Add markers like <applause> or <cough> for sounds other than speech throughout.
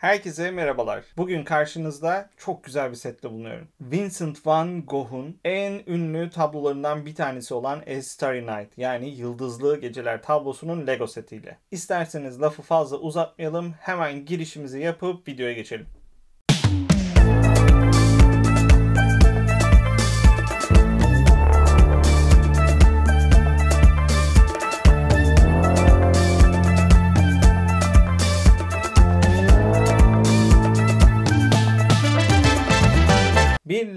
Herkese merhabalar. Bugün karşınızda çok güzel bir sette bulunuyorum. Vincent van Gogh'un en ünlü tablolarından bir tanesi olan A Starry Night yani Yıldızlı Geceler tablosunun Lego setiyle. İsterseniz lafı fazla uzatmayalım hemen girişimizi yapıp videoya geçelim.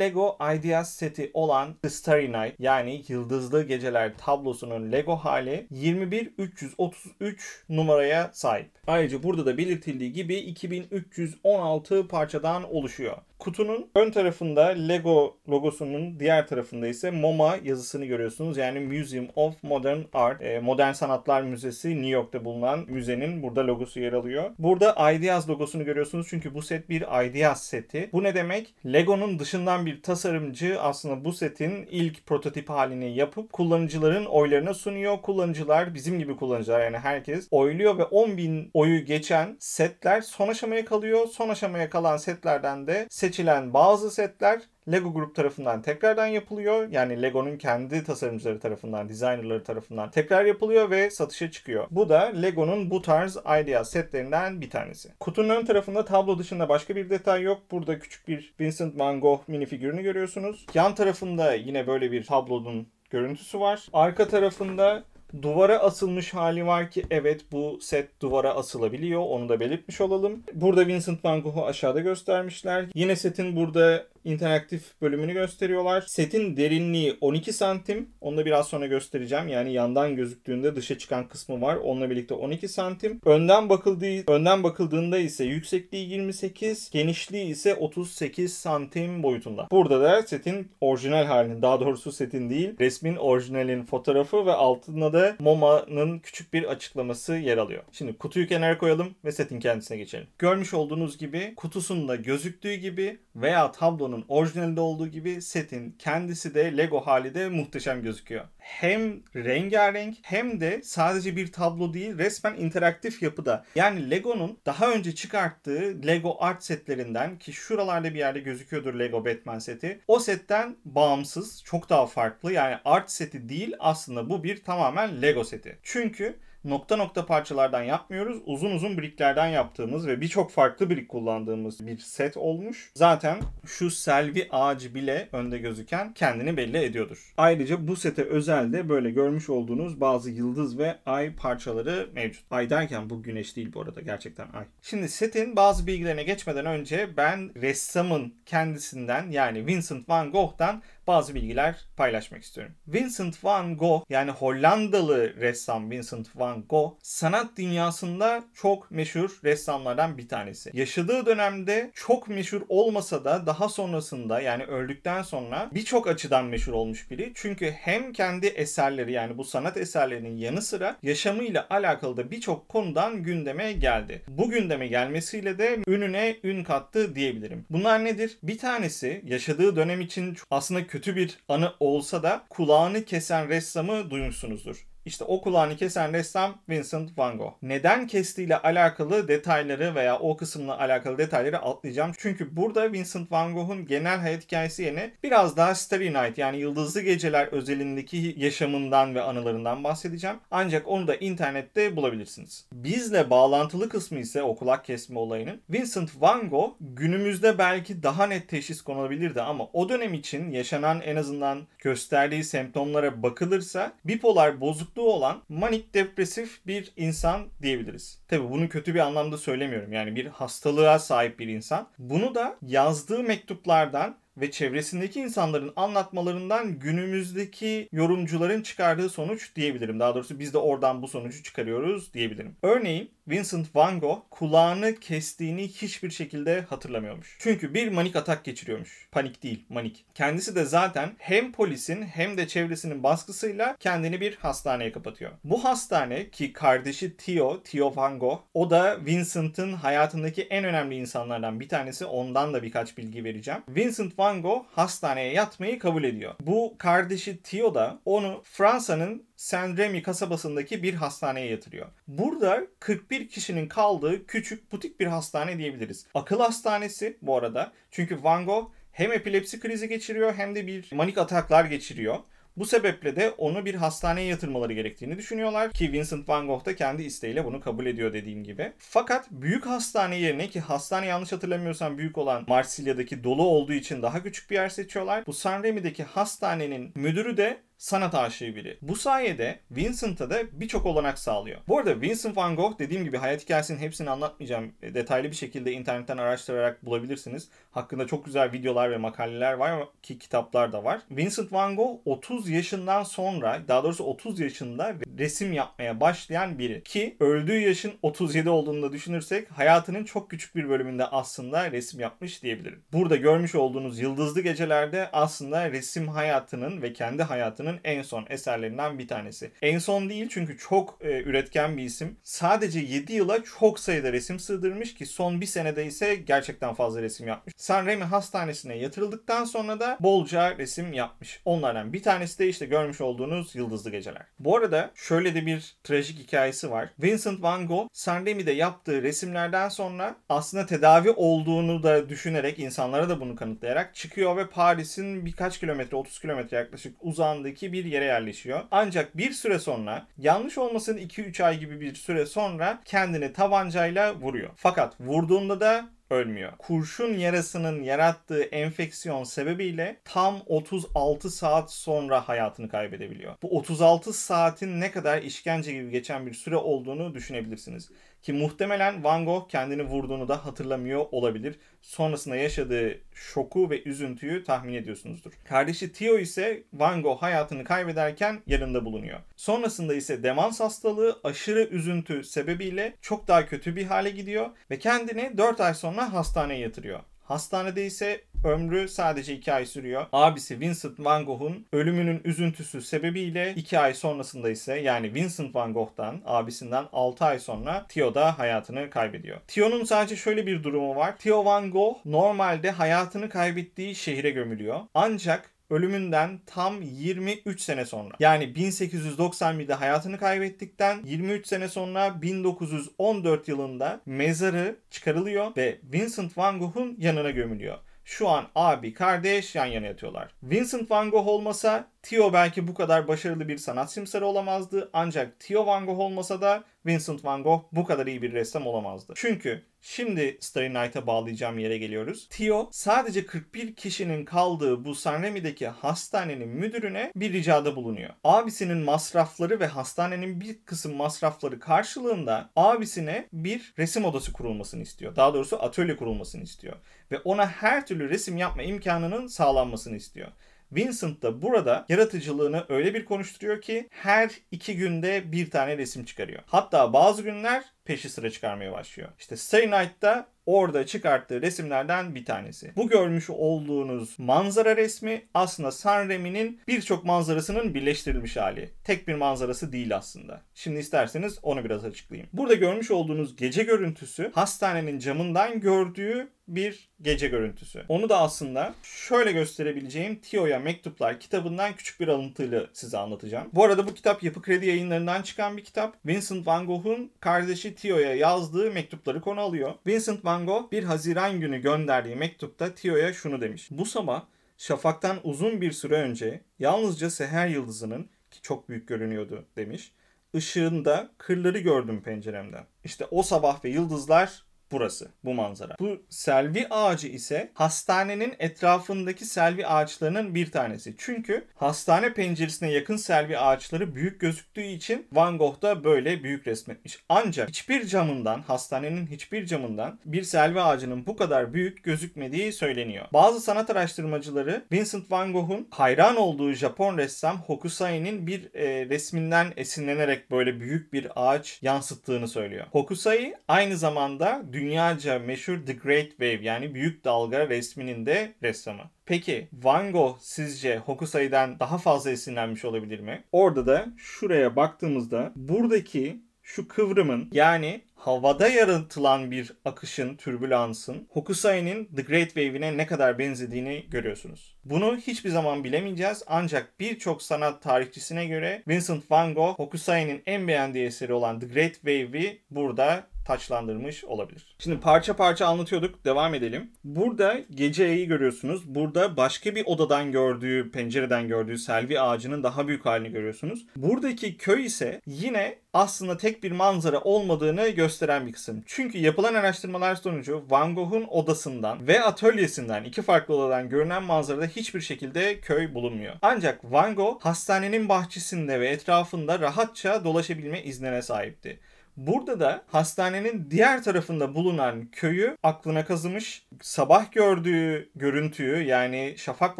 Lego Ideas seti olan The Starry Night yani Yıldızlı Geceler tablosunun Lego hali 21333 numaraya sahip. Ayrıca burada da belirtildiği gibi 2316 parçadan oluşuyor. Kutunun ön tarafında Lego logosunun diğer tarafında ise MoMA yazısını görüyorsunuz. Yani Museum of Modern Art, e, Modern Sanatlar Müzesi New York'ta bulunan müzenin burada logosu yer alıyor. Burada Ideas logosunu görüyorsunuz çünkü bu set bir Ideas seti. Bu ne demek? Lego'nun dışından bir tasarımcı aslında bu setin ilk prototip halini yapıp kullanıcıların oylarına sunuyor. Kullanıcılar bizim gibi kullanıcılar yani herkes oyluyor ve 10.000 oyu geçen setler son aşamaya kalıyor. Son aşamaya kalan setlerden de set seçilen bazı setler Lego grup tarafından tekrardan yapılıyor. Yani Lego'nun kendi tasarımcıları tarafından, designerları tarafından tekrar yapılıyor ve satışa çıkıyor. Bu da Lego'nun bu tarz idea setlerinden bir tanesi. Kutunun ön tarafında tablo dışında başka bir detay yok. Burada küçük bir Vincent Van Gogh minifigürünü görüyorsunuz. Yan tarafında yine böyle bir tablonun görüntüsü var. Arka tarafında Duvara asılmış hali var ki evet bu set duvara asılabiliyor. Onu da belirtmiş olalım. Burada Vincent Van Gogh'u aşağıda göstermişler. Yine setin burada interaktif bölümünü gösteriyorlar. Setin derinliği 12 santim. Onu da biraz sonra göstereceğim. Yani yandan gözüktüğünde dışa çıkan kısmı var. Onunla birlikte 12 santim. Önden bakıldığı önden bakıldığında ise yüksekliği 28, genişliği ise 38 santim boyutunda. Burada da setin orijinal halini, daha doğrusu setin değil, resmin orijinalin fotoğrafı ve altında da MoMA'nın küçük bir açıklaması yer alıyor. Şimdi kutuyu kenara koyalım ve setin kendisine geçelim. Görmüş olduğunuz gibi kutusunda gözüktüğü gibi veya tablonun Lego'nun orijinalinde olduğu gibi setin kendisi de Lego hali de muhteşem gözüküyor. Hem rengarenk hem de sadece bir tablo değil resmen interaktif yapıda. Yani Lego'nun daha önce çıkarttığı Lego art setlerinden ki şuralarda bir yerde gözüküyordur Lego Batman seti. O setten bağımsız çok daha farklı yani art seti değil aslında bu bir tamamen Lego seti. Çünkü nokta nokta parçalardan yapmıyoruz. Uzun uzun bricklerden yaptığımız ve birçok farklı brick kullandığımız bir set olmuş. Zaten şu selvi ağacı bile önde gözüken kendini belli ediyordur. Ayrıca bu sete özel de böyle görmüş olduğunuz bazı yıldız ve ay parçaları mevcut. Ay derken bu güneş değil bu arada gerçekten ay. Şimdi setin bazı bilgilerine geçmeden önce ben ressamın kendisinden yani Vincent van Gogh'dan bazı bilgiler paylaşmak istiyorum. Vincent van Gogh yani Hollandalı ressam Vincent van Gogh sanat dünyasında çok meşhur ressamlardan bir tanesi. Yaşadığı dönemde çok meşhur olmasa da daha sonrasında yani öldükten sonra birçok açıdan meşhur olmuş biri. Çünkü hem kendi eserleri yani bu sanat eserlerinin yanı sıra yaşamıyla alakalı da birçok konudan gündeme geldi. Bu gündeme gelmesiyle de ününe ün kattı diyebilirim. Bunlar nedir? Bir tanesi yaşadığı dönem için aslında kötü kötü bir anı olsa da kulağını kesen ressamı duymuşsunuzdur. İşte o kulağını kesen ressam Vincent van Gogh. Neden kestiğiyle alakalı detayları veya o kısımla alakalı detayları atlayacağım. Çünkü burada Vincent van Gogh'un genel hayat hikayesi yerine biraz daha Starry Night yani Yıldızlı Geceler özelindeki yaşamından ve anılarından bahsedeceğim. Ancak onu da internette bulabilirsiniz. Bizle bağlantılı kısmı ise o kulak kesme olayının. Vincent van Gogh günümüzde belki daha net teşhis konulabilirdi ama o dönem için yaşanan en azından gösterdiği semptomlara bakılırsa bipolar bozuk bozukluğu olan manik depresif bir insan diyebiliriz. Tabi bunu kötü bir anlamda söylemiyorum. Yani bir hastalığa sahip bir insan. Bunu da yazdığı mektuplardan ve çevresindeki insanların anlatmalarından günümüzdeki yorumcuların çıkardığı sonuç diyebilirim. Daha doğrusu biz de oradan bu sonucu çıkarıyoruz diyebilirim. Örneğin Vincent Van Gogh kulağını kestiğini hiçbir şekilde hatırlamıyormuş. Çünkü bir manik atak geçiriyormuş. Panik değil, manik. Kendisi de zaten hem polisin hem de çevresinin baskısıyla kendini bir hastaneye kapatıyor. Bu hastane ki kardeşi Theo, Theo Van Gogh, o da Vincent'ın hayatındaki en önemli insanlardan bir tanesi. Ondan da birkaç bilgi vereceğim. Vincent Van Gogh hastaneye yatmayı kabul ediyor. Bu kardeşi Theo da onu Fransa'nın San Remi kasabasındaki bir hastaneye yatırıyor. Burada 41 kişinin kaldığı küçük butik bir hastane diyebiliriz. Akıl hastanesi bu arada. Çünkü Van Gogh hem epilepsi krizi geçiriyor hem de bir manik ataklar geçiriyor. Bu sebeple de onu bir hastaneye yatırmaları gerektiğini düşünüyorlar ki Vincent van Gogh da kendi isteğiyle bunu kabul ediyor dediğim gibi. Fakat büyük hastane yerine ki hastane yanlış hatırlamıyorsam büyük olan Marsilya'daki dolu olduğu için daha küçük bir yer seçiyorlar. Bu Sanremi'deki hastanenin müdürü de sanat aşığı biri. Bu sayede Vincent'a da birçok olanak sağlıyor. Bu arada Vincent van Gogh dediğim gibi hayat hikayesinin hepsini anlatmayacağım. E, detaylı bir şekilde internetten araştırarak bulabilirsiniz. Hakkında çok güzel videolar ve makaleler var ki kitaplar da var. Vincent van Gogh 30 yaşından sonra daha doğrusu 30 yaşında resim yapmaya başlayan biri. Ki öldüğü yaşın 37 olduğunu da düşünürsek hayatının çok küçük bir bölümünde aslında resim yapmış diyebilirim. Burada görmüş olduğunuz yıldızlı gecelerde aslında resim hayatının ve kendi hayatının Hoca'nın en son eserlerinden bir tanesi. En son değil çünkü çok e, üretken bir isim. Sadece 7 yıla çok sayıda resim sığdırmış ki son bir senede ise gerçekten fazla resim yapmış. Sanremo Hastanesi'ne yatırıldıktan sonra da bolca resim yapmış. Onlardan bir tanesi de işte görmüş olduğunuz Yıldızlı Geceler. Bu arada şöyle de bir trajik hikayesi var. Vincent van Gogh Sanremo'da yaptığı resimlerden sonra aslında tedavi olduğunu da düşünerek insanlara da bunu kanıtlayarak çıkıyor ve Paris'in birkaç kilometre 30 kilometre yaklaşık uzandaki uzaktaki bir yere yerleşiyor. Ancak bir süre sonra yanlış olmasın 2-3 ay gibi bir süre sonra kendini tabancayla vuruyor. Fakat vurduğunda da ölmüyor. Kurşun yarasının yarattığı enfeksiyon sebebiyle tam 36 saat sonra hayatını kaybedebiliyor. Bu 36 saatin ne kadar işkence gibi geçen bir süre olduğunu düşünebilirsiniz. Ki muhtemelen Van Gogh kendini vurduğunu da hatırlamıyor olabilir. Sonrasında yaşadığı şoku ve üzüntüyü tahmin ediyorsunuzdur. Kardeşi Theo ise Van Gogh hayatını kaybederken yanında bulunuyor. Sonrasında ise demans hastalığı aşırı üzüntü sebebiyle çok daha kötü bir hale gidiyor ve kendini 4 ay sonra hastaneye yatırıyor. Hastanede ise ömrü sadece 2 ay sürüyor. Abisi Vincent van Gogh'un ölümünün üzüntüsü sebebiyle 2 ay sonrasında ise yani Vincent van Gogh'tan abisinden 6 ay sonra Theo da hayatını kaybediyor. Theo'nun sadece şöyle bir durumu var. Theo van Gogh normalde hayatını kaybettiği şehire gömülüyor. Ancak ölümünden tam 23 sene sonra. Yani 1891'de hayatını kaybettikten 23 sene sonra 1914 yılında mezarı çıkarılıyor ve Vincent van Gogh'un yanına gömülüyor. Şu an abi kardeş yan yana yatıyorlar. Vincent van Gogh olmasa Theo belki bu kadar başarılı bir sanat simsarı olamazdı. Ancak Theo van Gogh olmasa da Vincent van Gogh bu kadar iyi bir ressam olamazdı. Çünkü Şimdi Starry Night'a bağlayacağım yere geliyoruz. Theo sadece 41 kişinin kaldığı bu Sanremi'deki hastanenin müdürüne bir ricada bulunuyor. Abisinin masrafları ve hastanenin bir kısım masrafları karşılığında abisine bir resim odası kurulmasını istiyor. Daha doğrusu atölye kurulmasını istiyor. Ve ona her türlü resim yapma imkanının sağlanmasını istiyor. Vincent da burada yaratıcılığını öyle bir konuşturuyor ki her iki günde bir tane resim çıkarıyor. Hatta bazı günler peşi sıra çıkarmaya başlıyor. İşte Starry nightta orada çıkarttığı resimlerden bir tanesi. Bu görmüş olduğunuz manzara resmi aslında Sanremi'nin birçok manzarasının birleştirilmiş hali. Tek bir manzarası değil aslında. Şimdi isterseniz onu biraz açıklayayım. Burada görmüş olduğunuz gece görüntüsü hastanenin camından gördüğü bir gece görüntüsü. Onu da aslında şöyle gösterebileceğim Tio'ya Mektuplar kitabından küçük bir alıntıyla size anlatacağım. Bu arada bu kitap Yapı Kredi yayınlarından çıkan bir kitap. Vincent van Gogh'un kardeşi Tio'ya yazdığı mektupları konu alıyor. Vincent Van Gogh 1 Haziran günü gönderdiği mektupta Tio'ya şunu demiş. Bu sabah şafaktan uzun bir süre önce yalnızca seher yıldızının ki çok büyük görünüyordu demiş. Işığında kırları gördüm penceremden. İşte o sabah ve yıldızlar burası, bu manzara. Bu selvi ağacı ise hastanenin etrafındaki selvi ağaçlarının bir tanesi. Çünkü hastane penceresine yakın selvi ağaçları büyük gözüktüğü için Van Gogh da böyle büyük resmetmiş. Ancak hiçbir camından, hastanenin hiçbir camından bir selvi ağacının bu kadar büyük gözükmediği söyleniyor. Bazı sanat araştırmacıları Vincent Van Gogh'un hayran olduğu Japon ressam Hokusai'nin bir e, resminden esinlenerek böyle büyük bir ağaç yansıttığını söylüyor. Hokusai aynı zamanda dünya dünyaca meşhur The Great Wave yani Büyük Dalga resminin de ressamı. Peki Van Gogh sizce Hokusai'den daha fazla esinlenmiş olabilir mi? Orada da şuraya baktığımızda buradaki şu kıvrımın yani havada yaratılan bir akışın, türbülansın Hokusai'nin The Great Wave'ine ne kadar benzediğini görüyorsunuz. Bunu hiçbir zaman bilemeyeceğiz ancak birçok sanat tarihçisine göre Vincent van Gogh Hokusai'nin en beğendiği eseri olan The Great Wave'i burada taçlandırmış olabilir. Şimdi parça parça anlatıyorduk. Devam edelim. Burada geceyi görüyorsunuz. Burada başka bir odadan gördüğü, pencereden gördüğü selvi ağacının daha büyük halini görüyorsunuz. Buradaki köy ise yine aslında tek bir manzara olmadığını gösteren bir kısım. Çünkü yapılan araştırmalar sonucu Van Gogh'un odasından ve atölyesinden iki farklı odadan görünen manzarada hiçbir şekilde köy bulunmuyor. Ancak Van Gogh hastanenin bahçesinde ve etrafında rahatça dolaşabilme iznine sahipti. Burada da hastanenin diğer tarafında bulunan köyü aklına kazımış. Sabah gördüğü görüntüyü yani şafak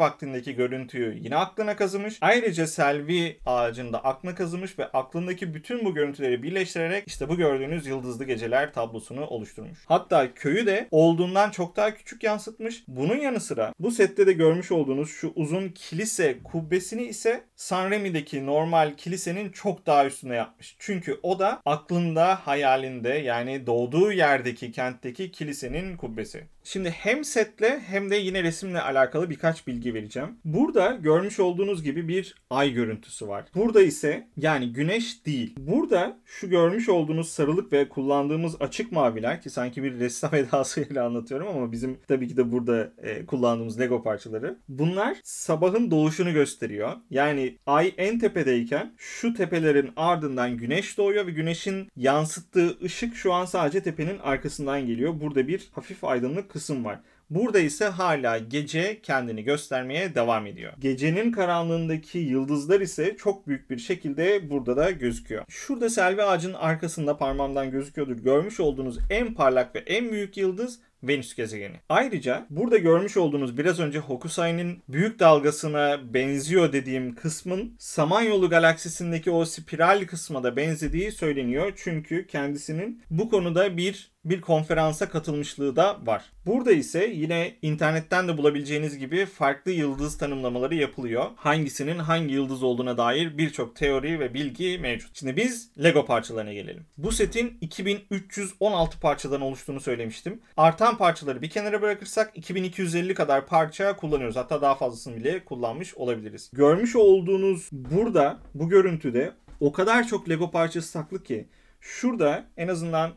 vaktindeki görüntüyü yine aklına kazımış. Ayrıca selvi ağacında aklına kazımış ve aklındaki bütün bu görüntüleri birleştirerek işte bu gördüğünüz yıldızlı geceler tablosunu oluşturmuş. Hatta köyü de olduğundan çok daha küçük yansıtmış. Bunun yanı sıra bu sette de görmüş olduğunuz şu uzun kilise kubbesini ise Sanremi'deki normal kilisenin çok daha üstüne yapmış. Çünkü o da aklında hayalinde yani doğduğu yerdeki kentteki kilisenin kubbesi. Şimdi hem setle hem de yine resimle alakalı birkaç bilgi vereceğim. Burada görmüş olduğunuz gibi bir ay görüntüsü var. Burada ise yani güneş değil. Burada şu görmüş olduğunuz sarılık ve kullandığımız açık maviler ki sanki bir ressam <laughs> edasıyla anlatıyorum ama bizim tabii ki de burada e, kullandığımız Lego parçaları. Bunlar sabahın doğuşunu gösteriyor. Yani ay en tepedeyken şu tepelerin ardından güneş doğuyor ve güneşin yansıttığı ışık şu an sadece tepenin arkasından geliyor. Burada bir hafif aydınlık kısım var. Burada ise hala gece kendini göstermeye devam ediyor. Gecenin karanlığındaki yıldızlar ise çok büyük bir şekilde burada da gözüküyor. Şurada selvi ağacın arkasında parmağımdan gözüküyordur. Görmüş olduğunuz en parlak ve en büyük yıldız Venüs gezegeni. Ayrıca burada görmüş olduğunuz biraz önce Hokusai'nin büyük dalgasına benziyor dediğim kısmın Samanyolu galaksisindeki o spiral kısma da benzediği söyleniyor. Çünkü kendisinin bu konuda bir bir konferansa katılmışlığı da var. Burada ise yine internetten de bulabileceğiniz gibi farklı yıldız tanımlamaları yapılıyor. Hangisinin hangi yıldız olduğuna dair birçok teori ve bilgi mevcut. Şimdi biz Lego parçalarına gelelim. Bu setin 2316 parçadan oluştuğunu söylemiştim. Artan Kalan parçaları bir kenara bırakırsak 2250 kadar parça kullanıyoruz. Hatta daha fazlasını bile kullanmış olabiliriz. Görmüş olduğunuz burada bu görüntüde o kadar çok Lego parçası saklı ki şurada en azından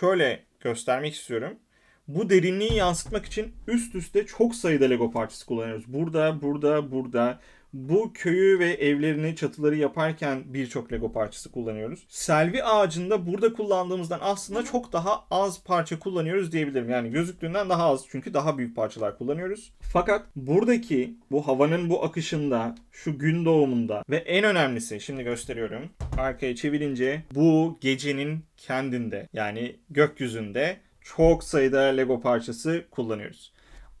şöyle göstermek istiyorum. Bu derinliği yansıtmak için üst üste çok sayıda Lego parçası kullanıyoruz. Burada, burada, burada, bu köyü ve evlerini, çatıları yaparken birçok Lego parçası kullanıyoruz. Selvi ağacında burada kullandığımızdan aslında çok daha az parça kullanıyoruz diyebilirim. Yani gözüktüğünden daha az çünkü daha büyük parçalar kullanıyoruz. Fakat buradaki bu havanın bu akışında, şu gün doğumunda ve en önemlisi şimdi gösteriyorum. Arkaya çevirince bu gecenin kendinde yani gökyüzünde çok sayıda Lego parçası kullanıyoruz.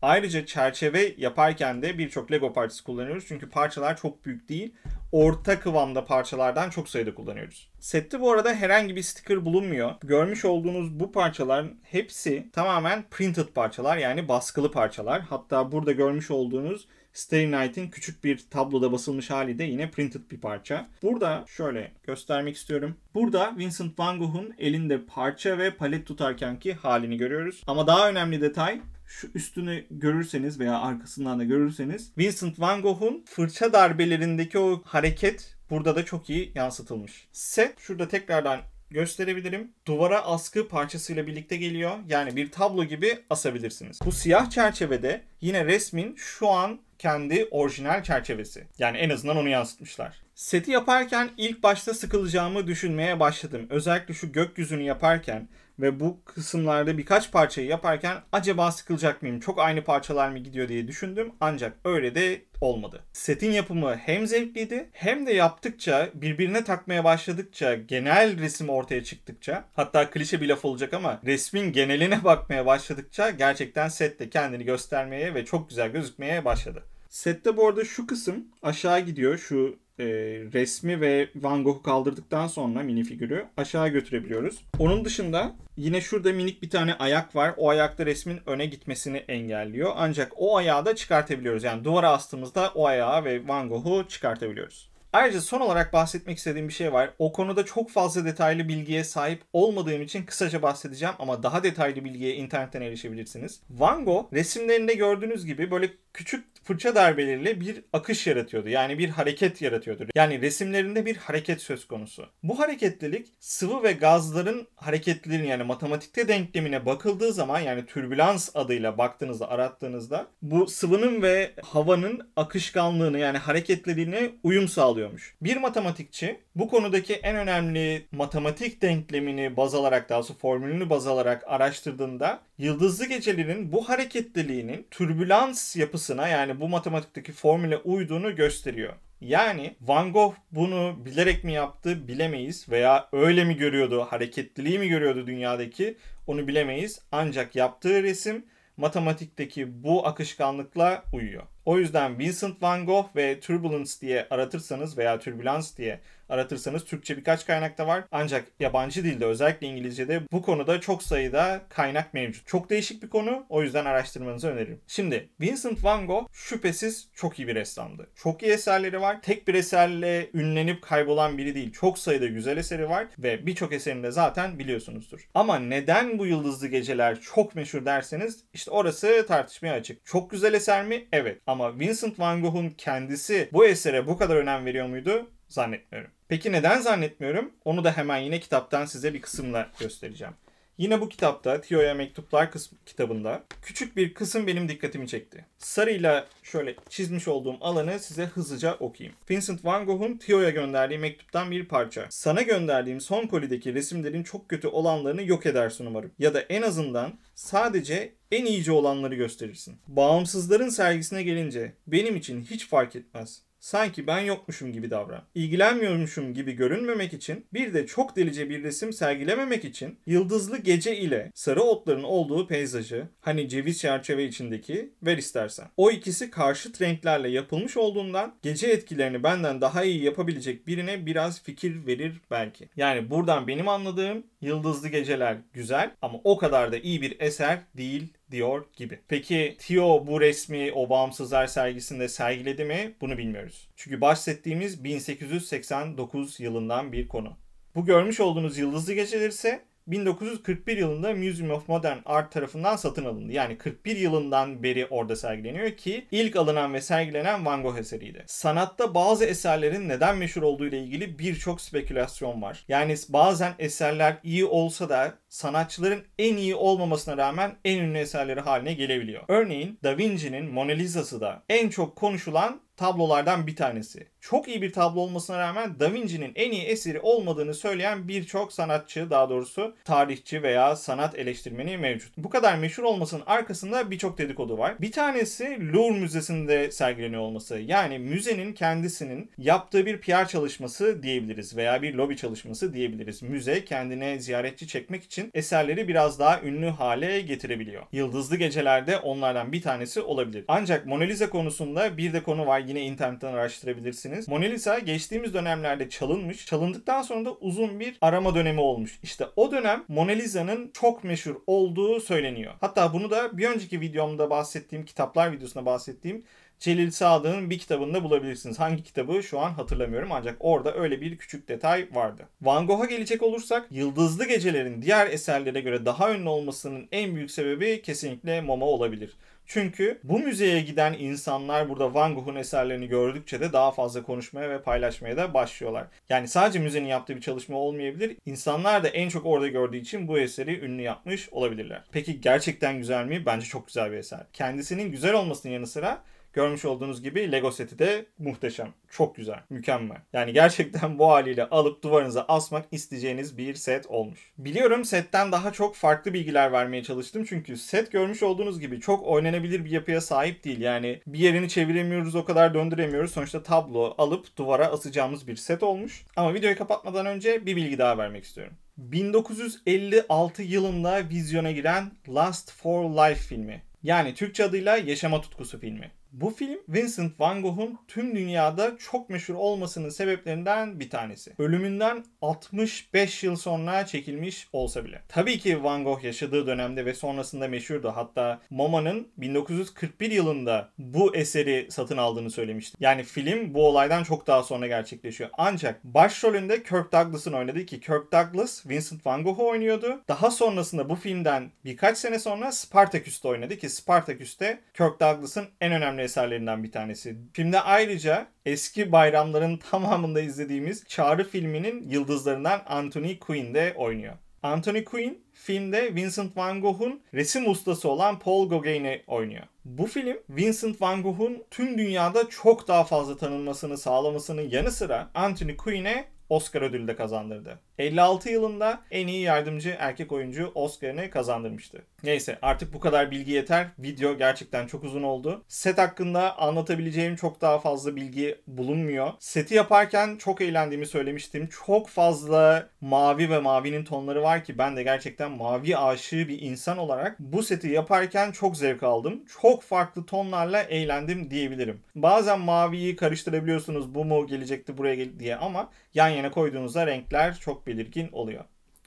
Ayrıca çerçeve yaparken de birçok Lego parçası kullanıyoruz. Çünkü parçalar çok büyük değil. Orta kıvamda parçalardan çok sayıda kullanıyoruz. Sette bu arada herhangi bir sticker bulunmuyor. Görmüş olduğunuz bu parçaların hepsi tamamen printed parçalar yani baskılı parçalar. Hatta burada görmüş olduğunuz Starry Night'in küçük bir tabloda basılmış hali de yine printed bir parça. Burada şöyle göstermek istiyorum. Burada Vincent Van Gogh'un elinde parça ve palet tutarkenki halini görüyoruz. Ama daha önemli detay şu üstünü görürseniz veya arkasından da görürseniz Vincent van Gogh'un fırça darbelerindeki o hareket burada da çok iyi yansıtılmış. Set şurada tekrardan gösterebilirim. Duvara askı parçasıyla birlikte geliyor. Yani bir tablo gibi asabilirsiniz. Bu siyah çerçevede yine resmin şu an kendi orijinal çerçevesi. Yani en azından onu yansıtmışlar. Seti yaparken ilk başta sıkılacağımı düşünmeye başladım. Özellikle şu gökyüzünü yaparken ve bu kısımlarda birkaç parçayı yaparken acaba sıkılacak mıyım? Çok aynı parçalar mı gidiyor diye düşündüm ancak öyle de olmadı. Setin yapımı hem zevkliydi hem de yaptıkça birbirine takmaya başladıkça genel resim ortaya çıktıkça hatta klişe bir laf olacak ama resmin geneline <laughs> bakmaya başladıkça gerçekten sette kendini göstermeye ve çok güzel gözükmeye başladı. Sette bu arada şu kısım aşağı gidiyor şu e, resmi ve Van Gogh'u kaldırdıktan sonra mini figürü aşağı götürebiliyoruz. Onun dışında yine şurada minik bir tane ayak var. O ayakta resmin öne gitmesini engelliyor. Ancak o ayağı da çıkartabiliyoruz. Yani duvara astığımızda o ayağı ve Van Gogh'u çıkartabiliyoruz. Ayrıca son olarak bahsetmek istediğim bir şey var. O konuda çok fazla detaylı bilgiye sahip olmadığım için kısaca bahsedeceğim ama daha detaylı bilgiye internetten erişebilirsiniz. Van Gogh resimlerinde gördüğünüz gibi böyle küçük fırça darbeleriyle bir akış yaratıyordu. Yani bir hareket yaratıyordu. Yani resimlerinde bir hareket söz konusu. Bu hareketlilik sıvı ve gazların hareketlerin yani matematikte denklemine bakıldığı zaman yani türbülans adıyla baktığınızda arattığınızda bu sıvının ve havanın akışkanlığını yani hareketliliğine uyum sağlıyor alıyormuş. Bir matematikçi bu konudaki en önemli matematik denklemini baz alarak daha doğrusu formülünü baz alarak araştırdığında yıldızlı gecelerin bu hareketliliğinin türbülans yapısına yani bu matematikteki formüle uyduğunu gösteriyor. Yani Van Gogh bunu bilerek mi yaptı bilemeyiz veya öyle mi görüyordu, hareketliliği mi görüyordu dünyadaki onu bilemeyiz. Ancak yaptığı resim matematikteki bu akışkanlıkla uyuyor. O yüzden Vincent van Gogh ve Turbulence diye aratırsanız veya Turbulence diye aratırsanız Türkçe birkaç kaynakta var. Ancak yabancı dilde özellikle İngilizce'de bu konuda çok sayıda kaynak mevcut. Çok değişik bir konu o yüzden araştırmanızı öneririm. Şimdi Vincent van Gogh şüphesiz çok iyi bir ressamdı. Çok iyi eserleri var. Tek bir eserle ünlenip kaybolan biri değil. Çok sayıda güzel eseri var ve birçok eserini de zaten biliyorsunuzdur. Ama neden bu yıldızlı geceler çok meşhur derseniz işte orası tartışmaya açık. Çok güzel eser mi? Evet. Ama Vincent van Gogh'un kendisi bu esere bu kadar önem veriyor muydu? Zannetmiyorum. Peki neden zannetmiyorum? Onu da hemen yine kitaptan size bir kısımla göstereceğim. Yine bu kitapta Tio'ya mektuplar kısmı kitabında küçük bir kısım benim dikkatimi çekti. Sarıyla şöyle çizmiş olduğum alanı size hızlıca okuyayım. Vincent van Gogh'un Tio'ya gönderdiği mektuptan bir parça. Sana gönderdiğim son kolideki resimlerin çok kötü olanlarını yok edersin umarım. Ya da en azından sadece en iyice olanları gösterirsin. Bağımsızların sergisine gelince benim için hiç fark etmez sanki ben yokmuşum gibi davran. İlgilenmiyormuşum gibi görünmemek için bir de çok delice bir resim sergilememek için yıldızlı gece ile sarı otların olduğu peyzajı hani ceviz çerçeve içindeki ver istersen. O ikisi karşıt renklerle yapılmış olduğundan gece etkilerini benden daha iyi yapabilecek birine biraz fikir verir belki. Yani buradan benim anladığım Yıldızlı Geceler güzel ama o kadar da iyi bir eser değil diyor gibi. Peki Tio bu resmi o bağımsızlar sergisinde sergiledi mi? Bunu bilmiyoruz. Çünkü bahsettiğimiz 1889 yılından bir konu. Bu görmüş olduğunuz Yıldızlı Geceler ise 1941 yılında Museum of Modern Art tarafından satın alındı. Yani 41 yılından beri orada sergileniyor ki ilk alınan ve sergilenen Van Gogh eseriydi. Sanatta bazı eserlerin neden meşhur olduğu ile ilgili birçok spekülasyon var. Yani bazen eserler iyi olsa da sanatçıların en iyi olmamasına rağmen en ünlü eserleri haline gelebiliyor. Örneğin Da Vinci'nin Mona Lisa'sı da en çok konuşulan tablolardan bir tanesi çok iyi bir tablo olmasına rağmen Da Vinci'nin en iyi eseri olmadığını söyleyen birçok sanatçı daha doğrusu tarihçi veya sanat eleştirmeni mevcut. Bu kadar meşhur olmasının arkasında birçok dedikodu var. Bir tanesi Louvre Müzesi'nde sergileniyor olması. Yani müzenin kendisinin yaptığı bir PR çalışması diyebiliriz veya bir lobi çalışması diyebiliriz. Müze kendine ziyaretçi çekmek için eserleri biraz daha ünlü hale getirebiliyor. Yıldızlı gecelerde onlardan bir tanesi olabilir. Ancak Mona Lisa konusunda bir de konu var. Yine internetten araştırabilirsiniz bilirsiniz. Mona Lisa geçtiğimiz dönemlerde çalınmış. Çalındıktan sonra da uzun bir arama dönemi olmuş. İşte o dönem Mona Lisa'nın çok meşhur olduğu söyleniyor. Hatta bunu da bir önceki videomda bahsettiğim kitaplar videosunda bahsettiğim Celil Sadık'ın bir kitabında bulabilirsiniz. Hangi kitabı şu an hatırlamıyorum ancak orada öyle bir küçük detay vardı. Van Gogh'a gelecek olursak Yıldızlı Gecelerin diğer eserlere göre daha ünlü olmasının en büyük sebebi kesinlikle MoMA olabilir. Çünkü bu müzeye giden insanlar burada Van Gogh'un eserlerini gördükçe de daha fazla konuşmaya ve paylaşmaya da başlıyorlar. Yani sadece müzenin yaptığı bir çalışma olmayabilir. İnsanlar da en çok orada gördüğü için bu eseri ünlü yapmış olabilirler. Peki gerçekten güzel mi? Bence çok güzel bir eser. Kendisinin güzel olmasının yanı sıra Görmüş olduğunuz gibi Lego seti de muhteşem. Çok güzel. Mükemmel. Yani gerçekten bu haliyle alıp duvarınıza asmak isteyeceğiniz bir set olmuş. Biliyorum setten daha çok farklı bilgiler vermeye çalıştım. Çünkü set görmüş olduğunuz gibi çok oynanabilir bir yapıya sahip değil. Yani bir yerini çeviremiyoruz o kadar döndüremiyoruz. Sonuçta tablo alıp duvara asacağımız bir set olmuş. Ama videoyu kapatmadan önce bir bilgi daha vermek istiyorum. 1956 yılında vizyona giren Last for Life filmi. Yani Türkçe adıyla Yaşama Tutkusu filmi. Bu film Vincent Van Gogh'un tüm dünyada çok meşhur olmasının sebeplerinden bir tanesi. Ölümünden 65 yıl sonra çekilmiş olsa bile. Tabii ki Van Gogh yaşadığı dönemde ve sonrasında meşhurdu. Hatta Mama'nın 1941 yılında bu eseri satın aldığını söylemişti. Yani film bu olaydan çok daha sonra gerçekleşiyor. Ancak başrolünde Kirk Douglas'ın oynadığı ki Kirk Douglas Vincent Van Gogh'u oynuyordu. Daha sonrasında bu filmden birkaç sene sonra Spartacus'ta oynadı ki Spartaküs'te Kirk Douglas'ın en önemli önemli eserlerinden bir tanesi. Filmde ayrıca eski bayramların <laughs> tamamında izlediğimiz Çağrı filminin yıldızlarından Anthony Quinn de oynuyor. Anthony Quinn filmde Vincent Van Gogh'un resim ustası olan Paul Gauguin'i oynuyor. Bu film Vincent Van Gogh'un tüm dünyada çok daha fazla tanınmasını sağlamasının yanı sıra Anthony Quinn'e Oscar ödülü de kazandırdı. 56 yılında en iyi yardımcı erkek oyuncu Oscar'ını kazandırmıştı. Neyse artık bu kadar bilgi yeter. Video gerçekten çok uzun oldu. Set hakkında anlatabileceğim çok daha fazla bilgi bulunmuyor. Seti yaparken çok eğlendiğimi söylemiştim. Çok fazla mavi ve mavinin tonları var ki ben de gerçekten mavi aşığı bir insan olarak bu seti yaparken çok zevk aldım. Çok farklı tonlarla eğlendim diyebilirim. Bazen maviyi karıştırabiliyorsunuz bu mu gelecekti buraya diye ama yan yana koyduğunuzda renkler çok belirgin oluyor.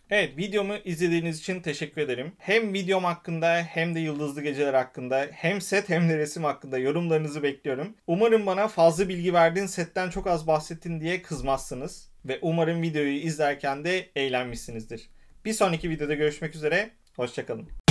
Evet videomu izlediğiniz için teşekkür ederim. Hem videom hakkında hem de Yıldızlı Geceler hakkında hem set hem de resim hakkında yorumlarınızı bekliyorum. Umarım bana fazla bilgi verdin setten çok az bahsettin diye kızmazsınız. Ve umarım videoyu izlerken de eğlenmişsinizdir. Bir sonraki videoda görüşmek üzere. Hoşçakalın.